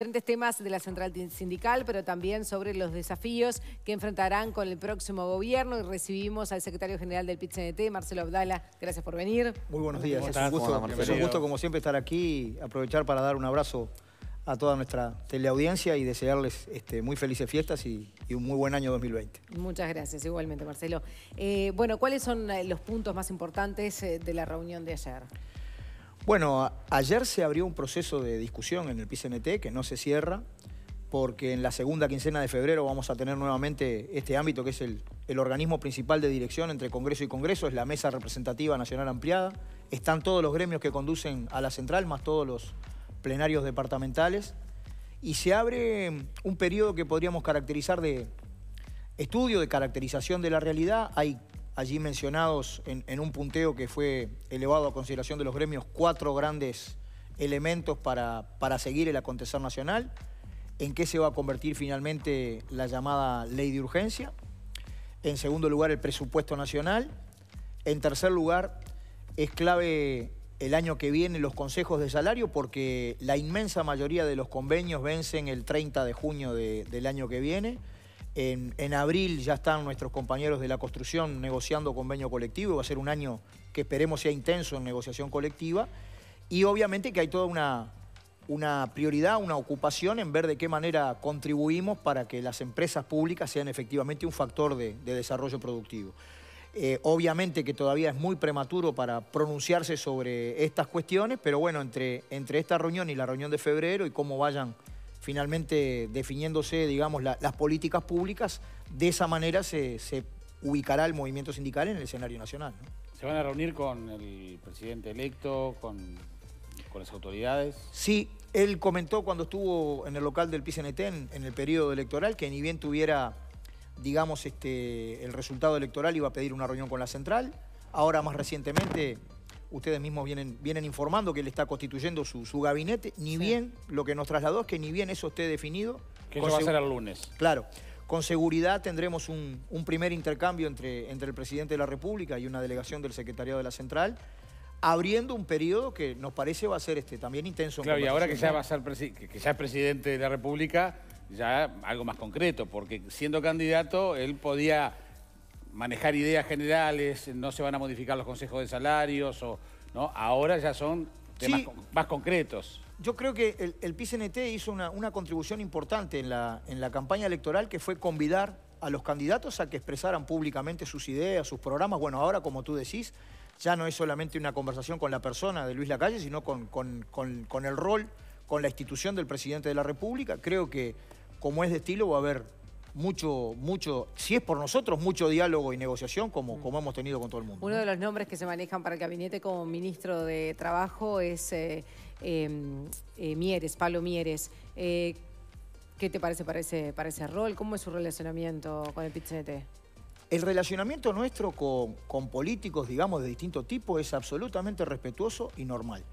diferentes temas de la central sindical, pero también sobre los desafíos que enfrentarán con el próximo gobierno. Y recibimos al secretario general del pit Marcelo Abdala. Gracias por venir. Muy buenos días. Es un, gusto, como siempre, estar aquí y aprovechar para dar un abrazo a toda nuestra teleaudiencia y desearles este, muy felices fiestas y, un muy buen año 2020. Muchas gracias, igualmente, Marcelo. Eh, bueno, ¿cuáles son eh, los puntos más importantes eh, de la reunión de ayer? Bueno, ayer se abrió un proceso de discusión en el PICNT, que no se cierra, porque en la segunda quincena de febrero vamos a tener nuevamente este ámbito que es el, el organismo principal de dirección entre Congreso y Congreso, es la Mesa Representativa Nacional Ampliada. Están todos los gremios que conducen a la central, más todos los plenarios departamentales. Y se abre un periodo que podríamos caracterizar de estudio, de caracterización de la realidad. Hay allí mencionados en, un punteo que fue elevado a consideración de los gremios, cuatro grandes elementos para, seguir el acontecer nacional, en qué se va a convertir finalmente la llamada ley de urgencia, en segundo lugar el presupuesto nacional, en tercer lugar es clave el año que viene los consejos de salario porque la inmensa mayoría de los convenios vencen el 30 de junio del año que viene. En, abril ya están nuestros compañeros de la construcción negociando convenio colectivo, va a ser un año que esperemos sea intenso en negociación colectiva. Y obviamente que hay toda una, una prioridad, una ocupación en ver de qué manera contribuimos para que las empresas públicas sean efectivamente un factor de, desarrollo productivo. Eh, obviamente que todavía es muy prematuro para pronunciarse sobre estas cuestiones, pero bueno, entre, entre esta reunión y la reunión de febrero y cómo vayan finalmente definiéndose, digamos, las políticas públicas, de esa manera se, ubicará el movimiento sindical en el escenario nacional. ¿Se van a reunir con el presidente electo, con, con, las autoridades? Sí, él comentó cuando estuvo en el local del PCNT en, el periodo electoral que ni bien tuviera, digamos, este, el resultado electoral iba a pedir una reunión con la central. Ahora más recientemente ustedes mismos vienen, vienen informando que él está constituyendo su, gabinete, ni bien lo que nos trasladó es que ni bien eso esté definido. Que eso va a ser el lunes. Claro. Con seguridad tendremos un, primer intercambio entre, entre el presidente de la República y una delegación del secretariado de la Central, abriendo un periodo que nos parece va a ser este también intenso. Claro, y ahora que ya, va a ser que ya es presidente de la República, ya algo más concreto, porque siendo candidato él podía manejar ideas generales, no se van a modificar los consejos de salarios, o, ¿no? ahora ya son temas más concretos. Yo creo que el, el hizo una, contribución importante en la, en la campaña electoral que fue convidar a los candidatos a que expresaran públicamente sus ideas, sus programas. Bueno, ahora, como tú decís, ya no es solamente una conversación con la persona de Luis Lacalle, sino con, con el rol, con la institución del presidente de la República. Creo que, como es de estilo, va a haber mucho, mucho, si es por nosotros, mucho diálogo y negociación como, mm. hemos tenido con todo el mundo. Uno de los nombres que se manejan para el gabinete como ministro de Trabajo es eh, em, eh, Mieres, Pablo Mieres. Eh, ¿Qué te parece para ese, rol? ¿Cómo es su relacionamiento con el pichete El relacionamiento nuestro con políticos, digamos, de distinto tipo es absolutamente respetuoso y normal.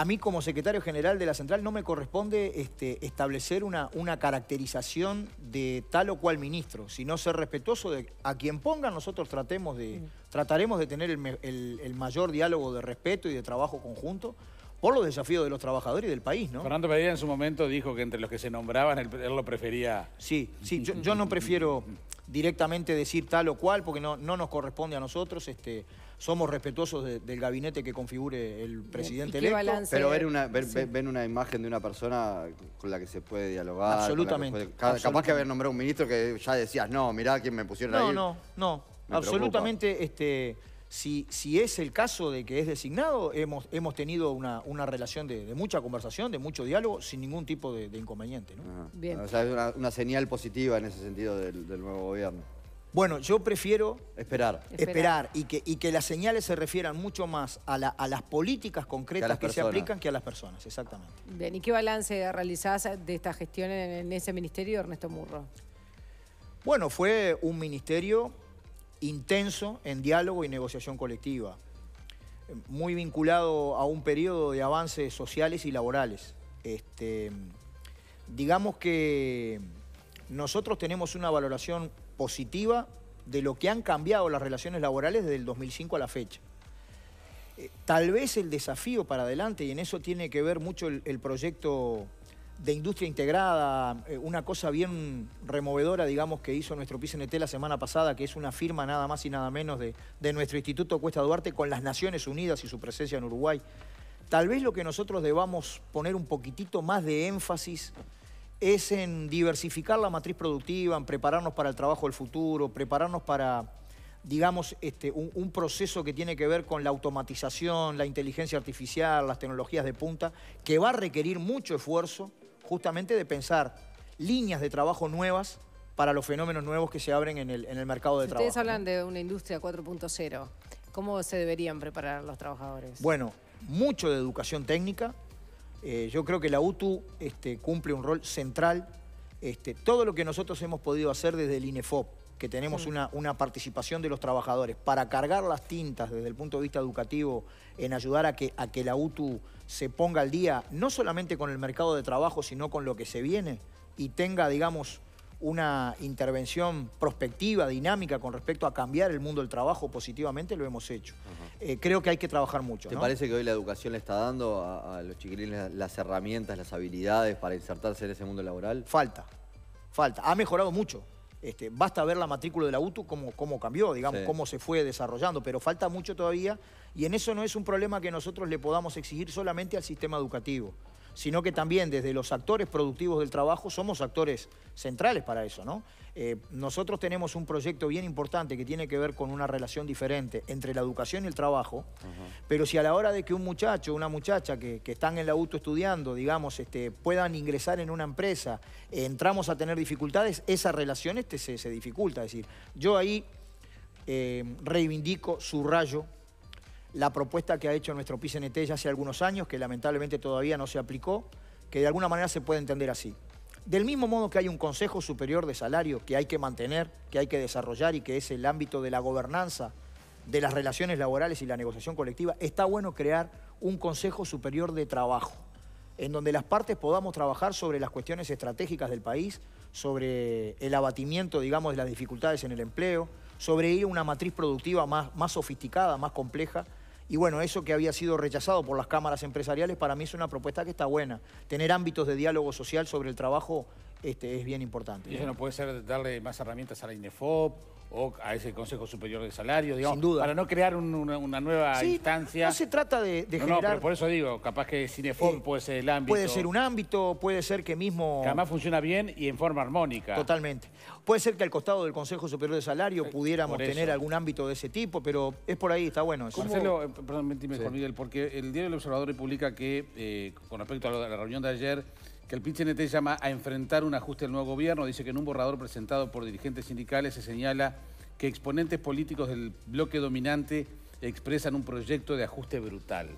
A mí como secretario general de la central no me corresponde este, establecer una, caracterización de tal o cual ministro, sino ser respetuoso de a quien ponga, nosotros tratemos de, mm. trataremos de tener el, mayor diálogo de respeto y de trabajo conjunto, por los desafíos de los trabajadores y del país, Fernando Pedía en su momento dijo que entre los que se nombraban él, lo prefería. Sí, sí, yo, no prefiero directamente decir tal o cual porque no, no nos corresponde a nosotros. Este, somos respetuosos del gabinete que configure el presidente electo. pero ver una, ven una imagen de una persona con la que se puede dialogar. Absolutamente. capaz que haber nombrado un ministro que ya decías, no, mirá quién me pusieron no, ahí. No, no, no. Absolutamente, este, si, si, es el caso de que es designado, hemos, hemos tenido una, relación de, mucha conversación, de mucho diálogo, sin ningún tipo de, inconveniente. O sea, es una, señal positiva en ese sentido del nuevo gobierno. Bueno, yo prefiero... Esperar. Esperar. Y que, las señales se refieran mucho más a, las políticas concretas que, se aplican que a las personas, exactamente. Bien, ¿y qué balance realizás de esta gestión en, ese ministerio, Ernesto Murro? Bueno, fue un ministerio intenso en diálogo y negociación colectiva, muy vinculado a un periodo de avances sociales y laborales. Este, digamos que nosotros tenemos una valoración positiva de lo que han cambiado las relaciones laborales desde el 2005 a la fecha. Eh, tal vez el desafío para adelante, y en eso tiene que ver mucho el, proyecto de industria integrada, eh, una cosa bien removedora, digamos, que hizo nuestro PCNT la semana pasada, que es una firma nada más y nada menos de, de nuestro Instituto Cuesta Duarte con las Naciones Unidas y su presencia en Uruguay. Tal vez lo que nosotros debamos poner un poquitito más de énfasis es en diversificar la matriz productiva, en prepararnos para el trabajo del futuro, prepararnos para, digamos, este, un, proceso que tiene que ver con la automatización, la inteligencia artificial, las tecnologías de punta, que va a requerir mucho esfuerzo justamente de pensar líneas de trabajo nuevas para los fenómenos nuevos que se abren en el, mercado de trabajo. Ustedes hablan de una industria 4.0. ¿Cómo se deberían preparar los trabajadores? Bueno, mucho de educación técnica, eh, yo creo que la UTU este, cumple un rol central. Este, todo lo que nosotros hemos podido hacer desde el INEFOP, que tenemos una, participación de los trabajadores para cargar las tintas desde el punto de vista educativo en ayudar a que, a que la UTU se ponga al día, no solamente con el mercado de trabajo, sino con lo que se viene y tenga, digamos, una intervención prospectiva, dinámica con respecto a cambiar el mundo del trabajo positivamente, lo hemos hecho. Eh, creo que hay que trabajar mucho. ¿Te parece que hoy la educación le está dando a, los chiquilines las herramientas, las habilidades para insertarse en ese mundo laboral? Falta, falta. Ha mejorado mucho. Este, basta ver la matrícula de la UTU, cómo, cómo cambió, digamos, cómo se fue desarrollando, pero falta mucho todavía y en eso no es un problema que nosotros le podamos exigir solamente al sistema educativo sino que también desde los actores productivos del trabajo somos actores centrales para eso, ¿no? Eh, nosotros tenemos un proyecto bien importante que tiene que ver con una relación diferente entre la educación y el trabajo, pero si a la hora de que un muchacho, o una muchacha que, están en la auto estudiando, digamos, este, puedan ingresar en una empresa, eh, entramos a tener dificultades, esa relación este, se, dificulta. Es decir, yo ahí eh, reivindico su rayo, la propuesta que ha hecho nuestro PCNT ya hace algunos años, que lamentablemente todavía no se aplicó, que de alguna manera se puede entender así. Del mismo modo que hay un Consejo Superior de Salario... que hay que mantener, que hay que desarrollar y que es el ámbito de la gobernanza de las relaciones laborales y la negociación colectiva, está bueno crear un Consejo Superior de Trabajo, en donde las partes podamos trabajar sobre las cuestiones estratégicas del país, sobre el abatimiento, digamos, de las dificultades en el empleo, sobre ir a una matriz productiva más, más sofisticada, más compleja, y bueno, eso que había sido rechazado por las cámaras empresariales, para mí es una propuesta que está buena. Tener ámbitos de diálogo social sobre el trabajo este, es bien importante. Y eso no puede ser darle más herramientas a la INEFOP o a ese Consejo Superior de Salarios, digamos, duda. para no crear una, nueva sí, instancia. No se trata de, no, generar... No, pero por eso digo, capaz que Cineform eh, puede ser el ámbito. Puede ser un ámbito, puede ser que mismo... Que además funciona bien y en forma armónica. Totalmente. Puede ser que al costado del Consejo Superior de Salario eh, pudiéramos tener algún ámbito de ese tipo, pero es por ahí, está bueno. Eso. Marcelo, eh, perdón, mentime, sí. Miguel, porque el diario El Observador publica que, con respecto a la reunión de ayer que el NT e llama a enfrentar un ajuste al nuevo gobierno. Dice que en un borrador presentado por dirigentes sindicales se señala que exponentes políticos del bloque dominante expresan un proyecto de ajuste brutal.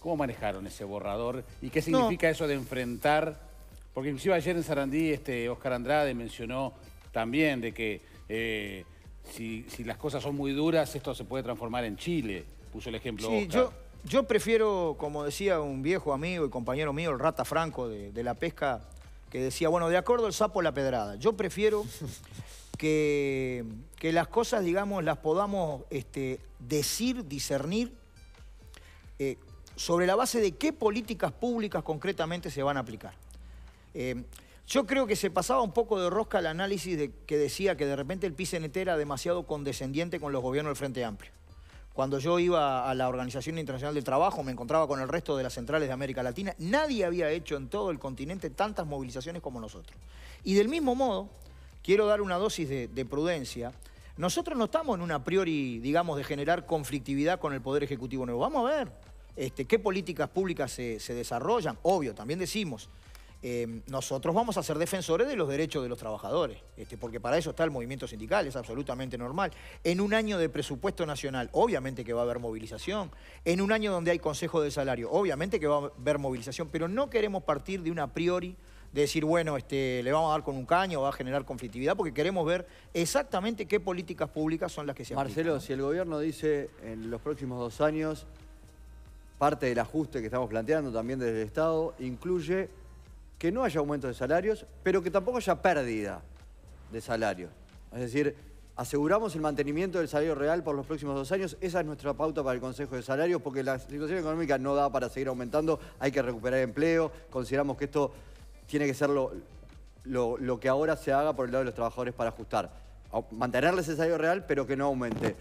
¿Cómo manejaron ese borrador? ¿Y qué significa eso de enfrentar? Porque inclusive ayer en Sarandí, este, Oscar Andrade mencionó también de que eh, si, las cosas son muy duras, esto se puede transformar en Chile. Puso el ejemplo yo prefiero, como decía un viejo amigo y compañero mío, el Rata Franco de, la pesca, que decía, bueno, de acuerdo el sapo la pedrada. Yo prefiero que, las cosas, digamos, las podamos este, decir, discernir, eh, sobre la base de qué políticas públicas concretamente se van a aplicar. Eh, yo creo que se pasaba un poco de rosca el análisis de, que decía que de repente el PCNT era demasiado condescendiente con los gobiernos del Frente Amplio. Cuando yo iba a la Organización Internacional del Trabajo, me encontraba con el resto de las centrales de América Latina. Nadie había hecho en todo el continente tantas movilizaciones como nosotros. Y del mismo modo, quiero dar una dosis de, prudencia. Nosotros no estamos en una priori, digamos, de generar conflictividad con el Poder Ejecutivo Nuevo. Vamos a ver este, qué políticas públicas se, se desarrollan. Obvio, también decimos, Em, nosotros vamos a ser defensores de los derechos de los trabajadores, este, porque para eso está el movimiento sindical, es absolutamente normal. En un año de presupuesto nacional, obviamente que va a haber movilización. En un año donde hay consejo de salario, obviamente que va a haber movilización, pero no queremos partir de una priori de decir, bueno, este, le vamos a dar con un caño, va a generar conflictividad, porque queremos ver exactamente qué políticas públicas son las que se Marcelo, si el gobierno dice en los próximos dos años, parte del ajuste que estamos planteando también desde el Estado, incluye que no haya aumento de salarios, pero que tampoco haya pérdida de salario. Es decir, aseguramos el mantenimiento del salario real por los próximos dos años. Esa es nuestra pauta para el Consejo de Salarios, porque la situación económica no da para seguir aumentando, hay que recuperar empleo. Consideramos que esto tiene que ser lo, lo, que ahora se haga por el lado de los trabajadores para ajustar. Mantenerles el salario real, pero que no aumente.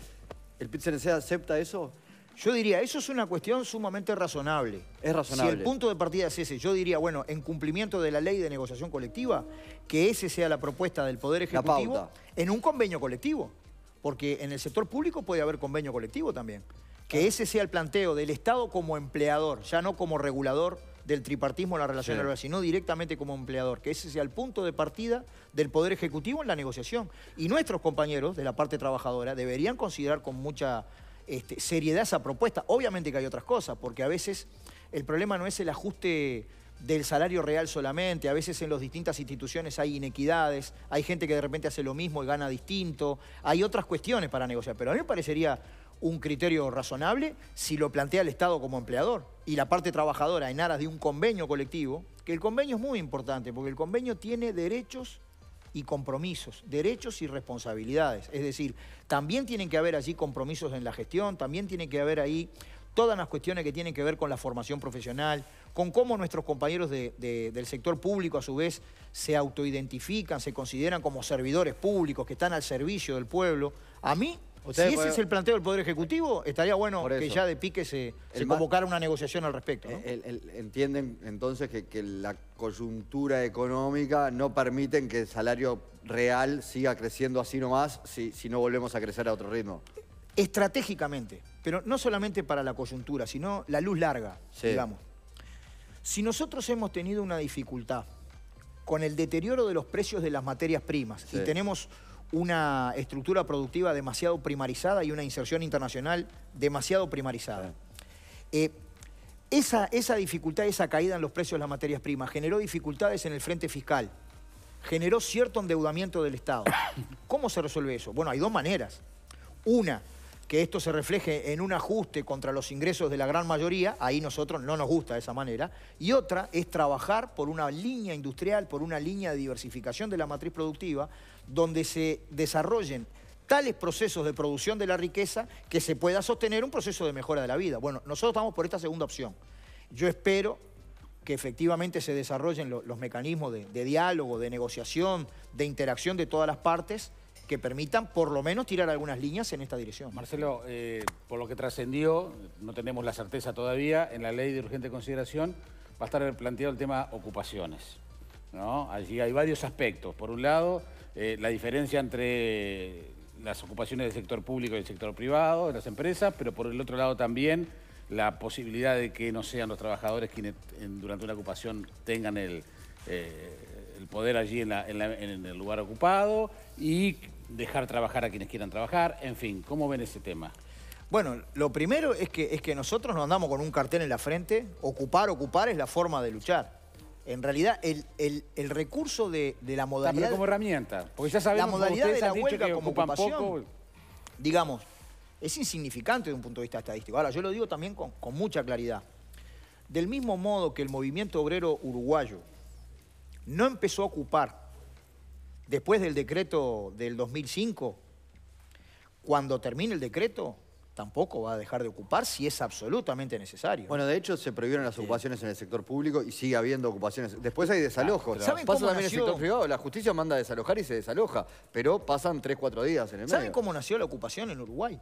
¿El PIT-CNC acepta eso? Yo diría, eso es una cuestión sumamente razonable. Es razonable. Si el punto de partida es ese, yo diría, bueno, en cumplimiento de la ley de negociación colectiva, que ese sea la propuesta del Poder Ejecutivo en un convenio colectivo. Porque en el sector público puede haber convenio colectivo también. Que ah. ese sea el planteo del Estado como empleador, ya no como regulador del tripartismo en la relación laboral, sino directamente como empleador, que ese sea el punto de partida del Poder Ejecutivo en la negociación. Y nuestros compañeros de la parte trabajadora deberían considerar con mucha este, seriedad esa propuesta. Obviamente que hay otras cosas, porque a veces el problema no es el ajuste del salario real solamente, a veces en las distintas instituciones hay inequidades, hay gente que de repente hace lo mismo y gana distinto, hay otras cuestiones para negociar, pero a mí me parecería un criterio razonable si lo plantea el Estado como empleador y la parte trabajadora en aras de un convenio colectivo, que el convenio es muy importante, porque el convenio tiene derechos y compromisos, derechos y responsabilidades. Es decir, también tienen que haber allí compromisos en la gestión, también tienen que haber ahí todas las cuestiones que tienen que ver con la formación profesional, con cómo nuestros compañeros del sector público a su vez se autoidentifican, se consideran como servidores públicos que están al servicio del pueblo. A mí si ese es el planteo del Poder Ejecutivo, estaría bueno que ya de pique se, convocara una negociación al respecto. entienden entonces que, la coyuntura económica no permite que el salario real siga creciendo así nomás si, si no volvemos a crecer a otro ritmo. Estratégicamente, pero no solamente para la coyuntura, sino la luz larga, digamos. Si nosotros hemos tenido una dificultad con el deterioro de los precios de las materias primas y tenemos una estructura productiva demasiado primarizada y una inserción internacional demasiado primarizada. Eh, esa, esa dificultad, esa caída en los precios de las materias primas generó dificultades en el frente fiscal, generó cierto endeudamiento del Estado. ¿Cómo se resuelve eso? Bueno, hay dos maneras. Una, que esto se refleje en un ajuste contra los ingresos de la gran mayoría, ahí nosotros no nos gusta de esa manera, y otra es trabajar por una línea industrial, por una línea de diversificación de la matriz productiva, donde se desarrollen tales procesos de producción de la riqueza que se pueda sostener un proceso de mejora de la vida. Bueno, nosotros vamos por esta segunda opción. Yo espero que efectivamente se desarrollen los mecanismos de, diálogo, de negociación, de interacción de todas las partes que permitan por lo menos tirar algunas líneas en esta dirección. Marcelo, eh, por lo que trascendió, no tenemos la certeza todavía, en la ley de urgente consideración va a estar planteado el tema ocupaciones. Allí hay varios aspectos. Por un lado, eh, la diferencia entre las ocupaciones del sector público y el sector privado, de las empresas, pero por el otro lado también la posibilidad de que no sean los trabajadores quienes durante una ocupación tengan el, eh, poder allí en, en, el lugar ocupado y dejar trabajar a quienes quieran trabajar. En fin, ¿cómo ven ese tema? Bueno, lo primero es que, es que nosotros nos andamos con un cartel en la frente. Ocupar, ocupar es la forma de luchar en realidad el, el, recurso de, la modalidad... como herramienta, porque ya La modalidad de la huelga como ocupación, digamos, es insignificante de un punto de vista estadístico. Ahora, yo lo digo también con, con mucha claridad. Del mismo modo que el movimiento obrero uruguayo no empezó a ocupar después del decreto del 2005, cuando termine el decreto, tampoco va a dejar de ocupar si es absolutamente necesario. Bueno, de hecho se prohibieron las ocupaciones en el sector público y sigue habiendo ocupaciones. Después hay desalojos. ¿Saben el sector privado, la justicia manda a desalojar y se desaloja, pero pasan tres, 4 días en el ¿Saben cómo nació la ocupación en Uruguay?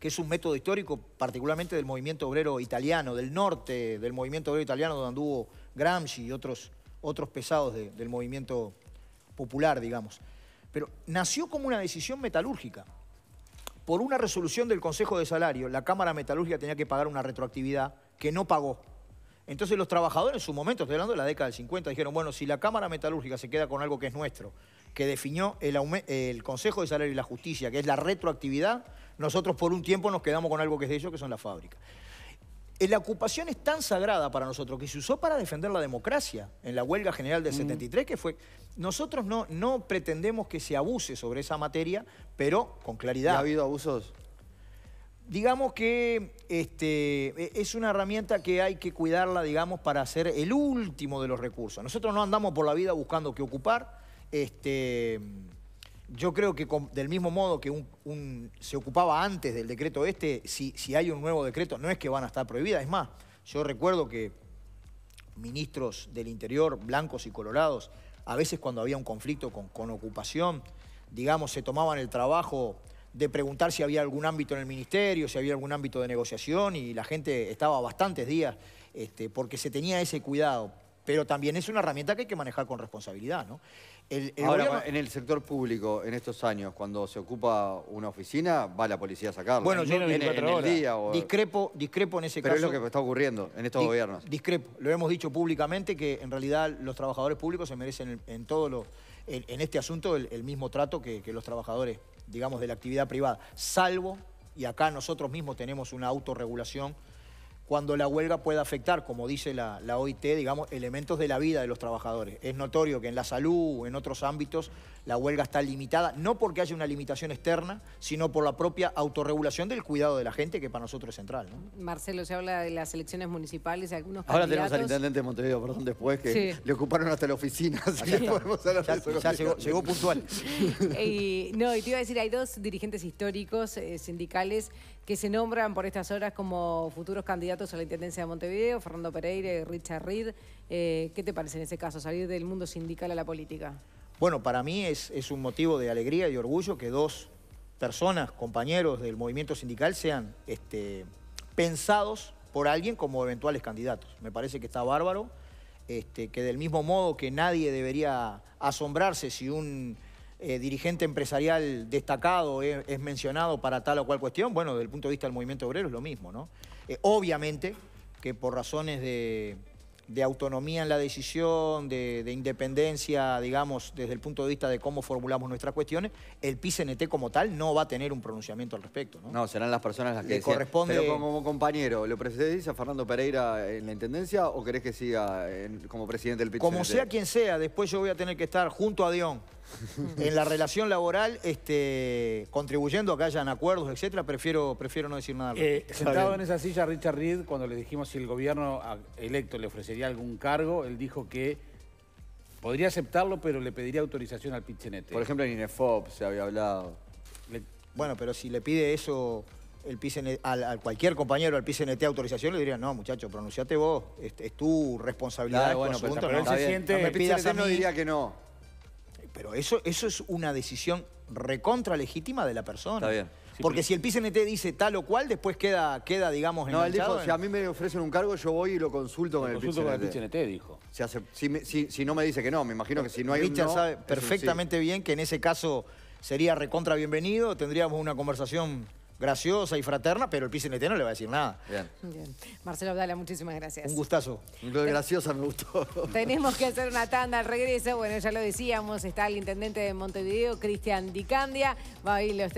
que es un método histórico particularmente del movimiento obrero italiano, del norte del movimiento obrero italiano donde anduvo Gramsci y otros, otros pesados del movimiento popular, digamos. Pero nació como una decisión metalúrgica por una resolución del Consejo de Salario, la Cámara Metalúrgica tenía que pagar una retroactividad que no pagó. Entonces los trabajadores en su momento, estoy hablando de la década del 50, dijeron, bueno, si la Cámara Metalúrgica se queda con algo que es nuestro, que definió el, Consejo de Salario y la Justicia, que es la retroactividad, nosotros por un tiempo nos quedamos con algo que es de ellos, que son las fábricas. Eh, la ocupación es tan sagrada para nosotros que se usó para defender la democracia en la huelga general del 73, mm. que fue... Nosotros no, pretendemos que se abuse sobre esa materia, pero con claridad. ¿Ha habido abusos? Digamos que este, e, es una herramienta que hay que cuidarla, digamos, para ser el último de los recursos. Nosotros no andamos por la vida buscando qué ocupar. Este, yo creo que del mismo modo que se ocupaba antes del decreto este, si, hay un nuevo decreto, no es que van a estar prohibidas. Es más, yo recuerdo que ministros del interior, blancos y colorados, a veces cuando había un conflicto con, ocupación, digamos, se tomaban el trabajo de preguntar si había algún ámbito en el ministerio, si había algún ámbito de negociación, y la gente estaba bastantes días este, porque se tenía ese cuidado. Pero también es una herramienta que hay que manejar con responsabilidad, ¿no? Ahora, en el sector público, en estos años, cuando se ocupa una oficina, va la policía a sacarla. Bueno, yo en, el día, discrepo, discrepo en ese caso. Pero es lo que está ocurriendo en estos gobiernos. Discrepo. Lo hemos dicho públicamente que en realidad los trabajadores públicos se merecen en, todo lo, en, este asunto el, mismo trato que, que los trabajadores, digamos, de la actividad privada. Salvo, y acá nosotros mismos tenemos una autorregulación cuando la huelga pueda afectar, como dice la, OIT, digamos, elementos de la vida de los trabajadores. Es notorio que en la salud, o en otros ámbitos, la huelga está limitada, no porque haya una limitación externa, sino por la propia autorregulación del cuidado de la gente, que para nosotros es central. Marcelo, se habla de las elecciones municipales y algunos Ahora tenemos al intendente de Montevideo, perdón, después, que le ocuparon hasta la oficina. Así podemos ya, llegó, puntual. no, y te iba a decir, hay dos dirigentes históricos eh, sindicales que se nombran por estas horas como futuros candidatos a la Intendencia de Montevideo, Fernando Pereira y Richard Reed. Eh, ¿Qué te parece en ese caso, salir del mundo sindical a la política? Bueno, para mí es, es un motivo de alegría y orgullo que dos personas, compañeros del movimiento sindical sean este, pensados por alguien como eventuales candidatos. Me parece que está bárbaro, este, que del mismo modo que nadie debería asombrarse si un eh, dirigente empresarial destacado eh, es, mencionado para tal o cual cuestión, bueno, desde el punto de vista del movimiento obrero es lo mismo, ¿no? Eh, obviamente que por razones de, autonomía en la decisión, de, independencia, digamos, desde el punto de vista de cómo formulamos nuestras cuestiones, el PICNT como tal no va a tener un pronunciamiento al respecto. No, no serán las personas las que... Le como, compañero, ¿lo precedís a Fernando Pereira en la Intendencia o querés que siga como presidente del PICNT? Como sea quien sea, después yo voy a tener que estar junto a Dion, en la relación laboral, este, contribuyendo a que hayan acuerdos, etcétera, prefiero, prefiero no decir nada. Eh, sentado en esa silla, Richard Reed, cuando le dijimos si el gobierno electo le ofrecería algún cargo, él dijo que podría aceptarlo, pero le pediría autorización al Pichinete. Por ejemplo, en INEFOP se había hablado. Bueno, pero si le pide eso el al, cualquier compañero al PCNT autorización, le diría, no, muchacho, pronunciate vos, este, es, tu responsabilidad. Este bueno, se siente... No no diría que no. Pero eso, eso es una decisión recontra legítima de la persona. Está bien. Porque si el PCNT dice tal o cual, después queda, queda digamos, No, él dijo, si a mí me ofrecen un cargo, yo voy y lo consulto con el PCNT. consulto con el PCNT, dijo. Si, no me dice que no, me imagino que si no hay un sabe perfectamente bien que en ese caso sería recontra bienvenido, tendríamos una conversación graciosa y fraterna, pero el PCNT no le va a decir nada. Bien. Bien. Marcelo Abdala, muchísimas gracias. Un gustazo. Lo de graciosa me gustó. Tenemos que hacer una tanda al regreso. Bueno, ya lo decíamos, está el intendente de Montevideo, Cristian Dicandia. Va a a usted.